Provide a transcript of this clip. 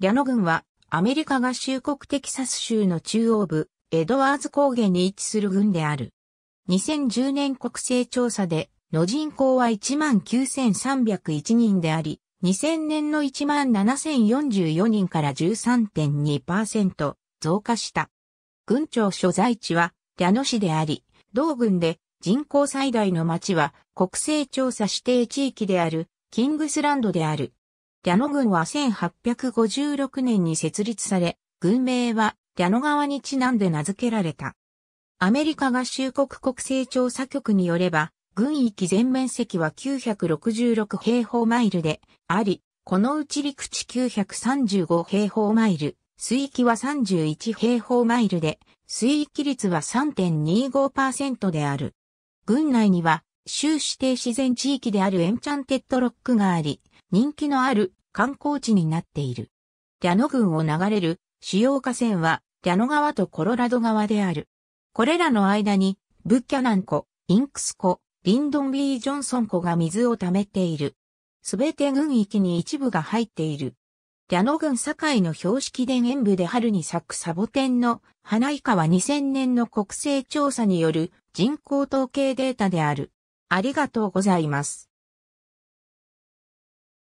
リャノ郡はアメリカ合衆国テキサス州の中央部、エドワーズ高原に位置する郡である。2010年国勢調査で、の人口は19,301人であり、2000年の17,044人から13.2%増加した。郡庁所在地は、リャノ市であり、同郡で人口最大の町は国勢調査指定地域であるキングスランドである。リャノ郡は1856年に設立され、郡名はリャノ川にちなんで名付けられた。アメリカ合衆国国勢調査局によれば、軍域全面積は966平方マイルであり、このうち陸地935平方マイル、水域は31平方マイルで、水域率は3.25%である。軍内には、州指定自然地域であるエンチャンテッドロックがあり、人気のある観光地になっている。リャノ群を流れる主要河川はリャノ川とコロラド川である。これらの間にブッキャナン湖、インクス湖、リンドンビー・ジョンソン湖が水を溜めている。すべて群域に一部が入っている。リャノ郡境の標識田園部で春に咲くサボテンの花以下は2000年の国勢調査による人口統計データである。ありがとうございます。